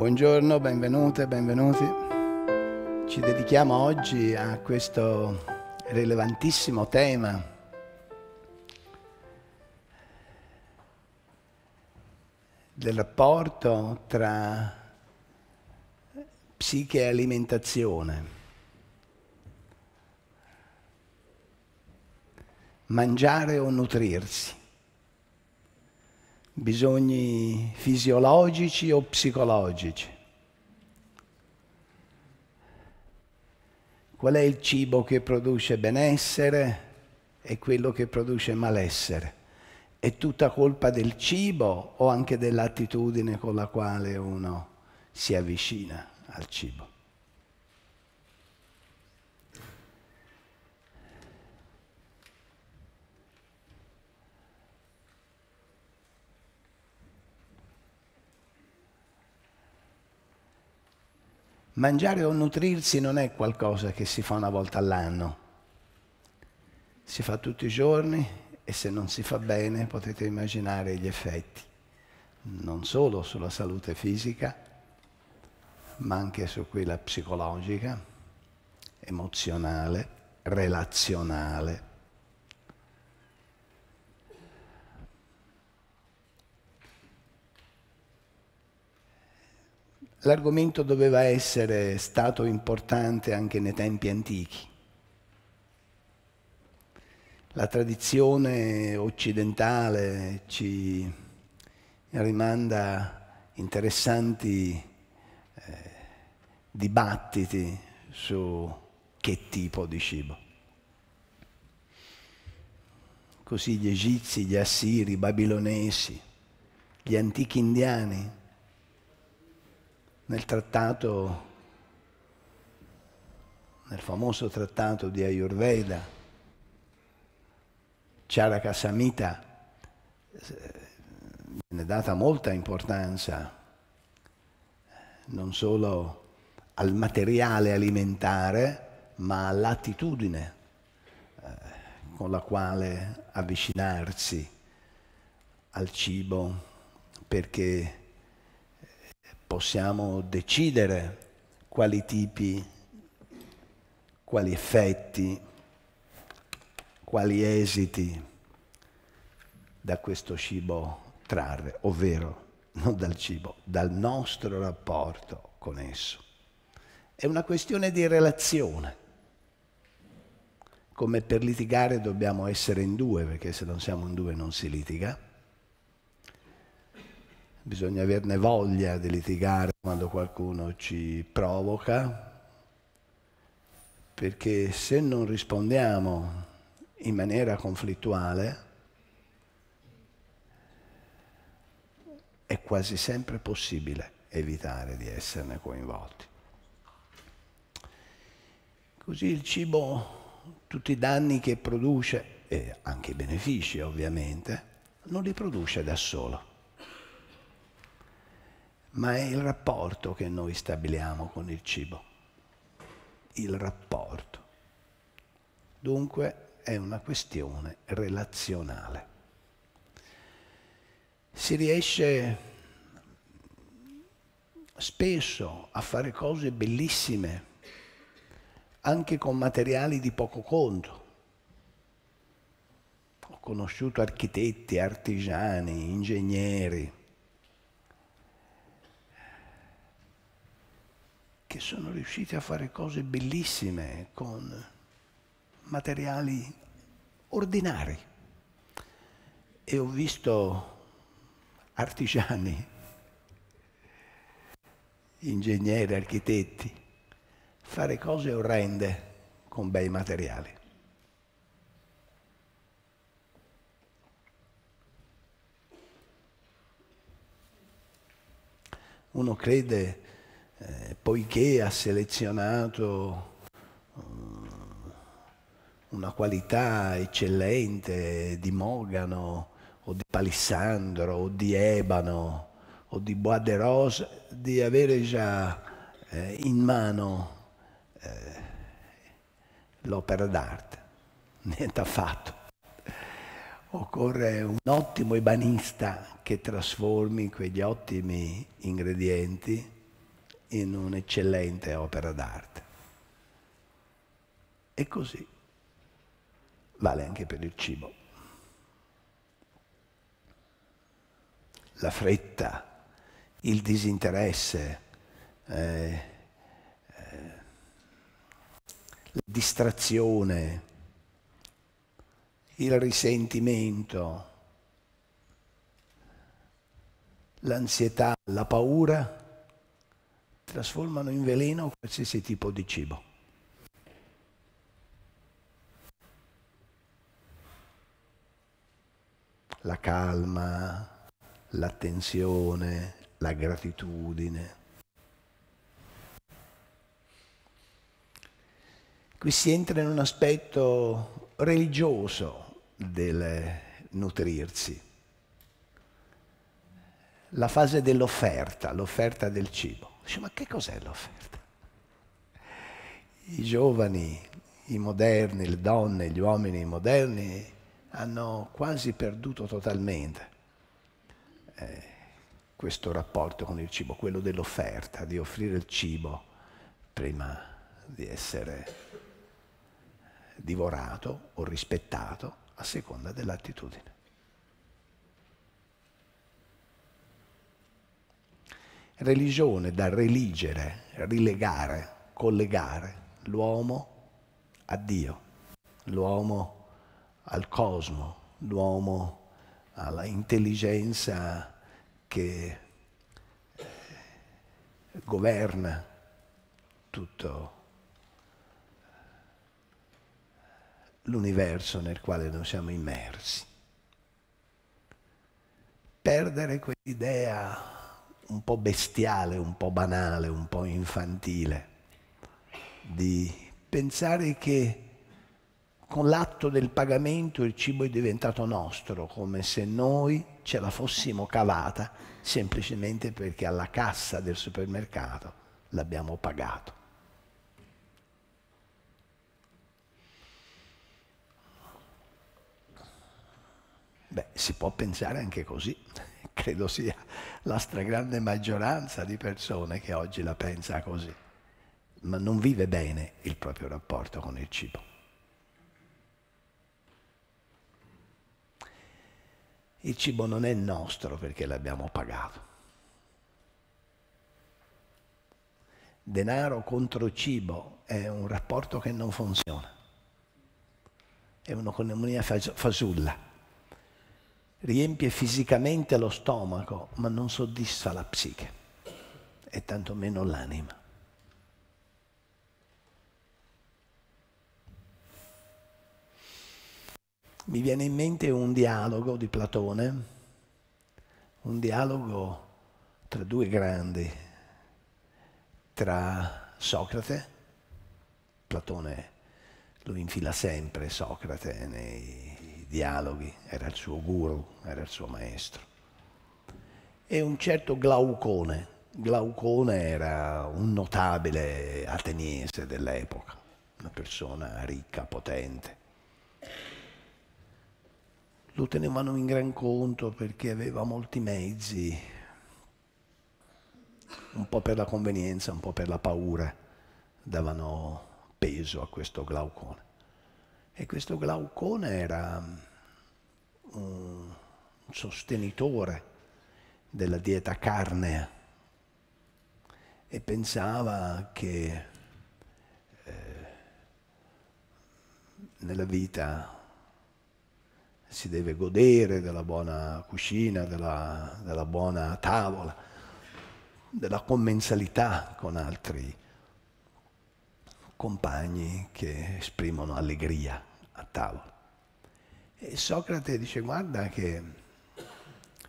Buongiorno, benvenute, benvenuti. Ci dedichiamo oggi a questo rilevantissimo tema. del rapporto tra psiche e alimentazione. Mangiare o nutrirsi bisogni fisiologici o psicologici. Qual è il cibo che produce benessere e quello che produce malessere? È tutta colpa del cibo o anche dell'attitudine con la quale uno si avvicina al cibo? Mangiare o nutrirsi non è qualcosa che si fa una volta all'anno, si fa tutti i giorni e se non si fa bene potete immaginare gli effetti, non solo sulla salute fisica, ma anche su quella psicologica, emozionale, relazionale L'argomento doveva essere stato importante anche nei tempi antichi. La tradizione occidentale ci rimanda interessanti eh, dibattiti su che tipo di cibo. Così gli egizi, gli assiri, i babilonesi, gli antichi indiani nel trattato, nel famoso trattato di Ayurveda, Charaka Samhita, eh, viene data molta importanza non solo al materiale alimentare, ma all'attitudine eh, con la quale avvicinarsi al cibo, perché possiamo decidere quali tipi, quali effetti, quali esiti da questo cibo trarre, ovvero non dal cibo, dal nostro rapporto con esso. È una questione di relazione. Come per litigare dobbiamo essere in due, perché se non siamo in due non si litiga bisogna averne voglia di litigare quando qualcuno ci provoca, perché se non rispondiamo in maniera conflittuale, è quasi sempre possibile evitare di esserne coinvolti. Così il cibo, tutti i danni che produce, e anche i benefici ovviamente, non li produce da solo ma è il rapporto che noi stabiliamo con il cibo. Il rapporto. Dunque è una questione relazionale. Si riesce spesso a fare cose bellissime anche con materiali di poco conto. Ho conosciuto architetti, artigiani, ingegneri che sono riusciti a fare cose bellissime con materiali ordinari. E ho visto artigiani, ingegneri, architetti, fare cose orrende con bei materiali. Uno crede eh, poiché ha selezionato eh, una qualità eccellente di Mogano o di Palissandro o di Ebano o di Bois de Rose, di avere già eh, in mano eh, l'opera d'arte. Niente affatto. Occorre un ottimo ebanista che trasformi quegli ottimi ingredienti in un'eccellente opera d'arte. E così vale anche per il cibo. La fretta, il disinteresse, eh, eh, la distrazione, il risentimento, l'ansietà, la paura trasformano in veleno qualsiasi tipo di cibo. La calma, l'attenzione, la gratitudine. Qui si entra in un aspetto religioso del nutrirsi la fase dell'offerta, l'offerta del cibo. Dice, ma che cos'è l'offerta? I giovani, i moderni, le donne, gli uomini moderni hanno quasi perduto totalmente eh, questo rapporto con il cibo, quello dell'offerta, di offrire il cibo prima di essere divorato o rispettato a seconda dell'attitudine. religione da religere, rilegare, collegare l'uomo a Dio, l'uomo al cosmo, l'uomo alla intelligenza che eh, governa tutto l'universo nel quale noi siamo immersi. Perdere quell'idea un po' bestiale, un po' banale, un po' infantile, di pensare che con l'atto del pagamento il cibo è diventato nostro, come se noi ce la fossimo cavata semplicemente perché alla cassa del supermercato l'abbiamo pagato. Beh, si può pensare anche così credo sia la stragrande maggioranza di persone che oggi la pensa così, ma non vive bene il proprio rapporto con il cibo. Il cibo non è nostro perché l'abbiamo pagato. Denaro contro cibo è un rapporto che non funziona. È un'economia fasulla riempie fisicamente lo stomaco, ma non soddisfa la psiche e tantomeno l'anima. Mi viene in mente un dialogo di Platone, un dialogo tra due grandi, tra Socrate, Platone lo infila sempre Socrate nei dialoghi, era il suo guru, era il suo maestro. E un certo Glaucone, Glaucone era un notabile ateniese dell'epoca, una persona ricca, potente. Lo tenevano in gran conto perché aveva molti mezzi, un po' per la convenienza, un po' per la paura, davano peso a questo Glaucone. E questo Glaucone era mm, un sostenitore della dieta carnea e pensava che eh, nella vita si deve godere della buona cucina, della, della buona tavola, della commensalità con altri compagni che esprimono allegria a tavola. E Socrate dice guarda che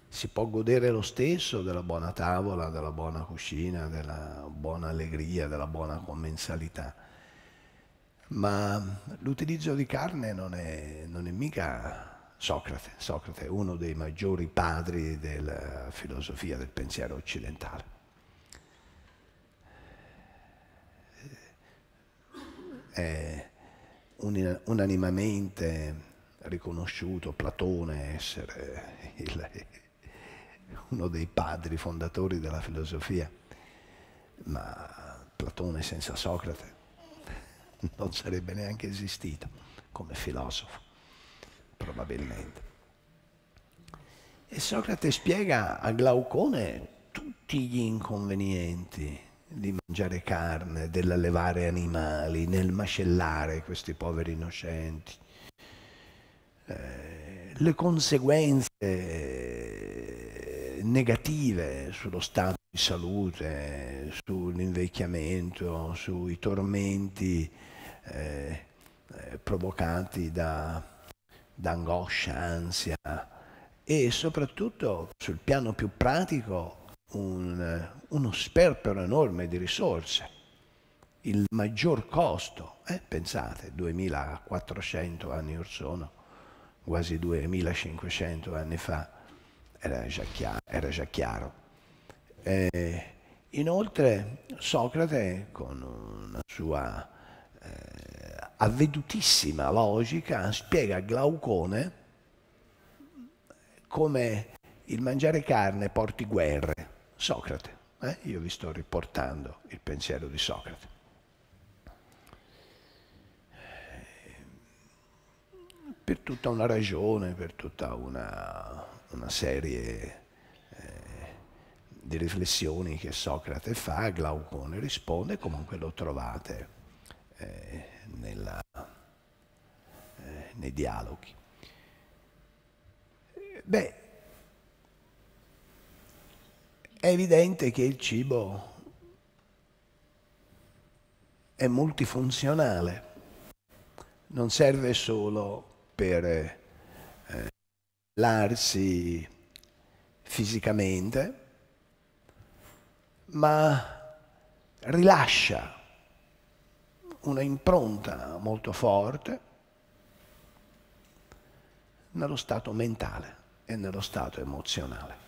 si può godere lo stesso della buona tavola, della buona cucina, della buona allegria, della buona commensalità, ma l'utilizzo di carne non è, non è mica Socrate. Socrate è uno dei maggiori padri della filosofia del pensiero occidentale. è unanimamente riconosciuto Platone essere il, uno dei padri fondatori della filosofia, ma Platone senza Socrate non sarebbe neanche esistito come filosofo, probabilmente. E Socrate spiega a Glaucone tutti gli inconvenienti di mangiare carne, dell'allevare animali, nel macellare questi poveri innocenti. Eh, le conseguenze eh, negative sullo stato di salute, sull'invecchiamento, sui tormenti eh, eh, provocati da, da angoscia, ansia e soprattutto sul piano più pratico un, eh, uno sperpero enorme di risorse. Il maggior costo, eh, pensate, 2400 anni or sono, quasi 2500 anni fa, era già chiaro. Era già chiaro. Eh, inoltre Socrate, con una sua eh, avvedutissima logica, spiega a Glaucone come il mangiare carne porti guerre. Socrate. Eh? Io vi sto riportando il pensiero di Socrate. Eh, per tutta una ragione, per tutta una, una serie eh, di riflessioni che Socrate fa, Glaucone risponde, comunque lo trovate eh, nella, eh, nei dialoghi. Beh, è evidente che il cibo è multifunzionale, non serve solo per eh, larsi fisicamente, ma rilascia una impronta molto forte nello stato mentale e nello stato emozionale.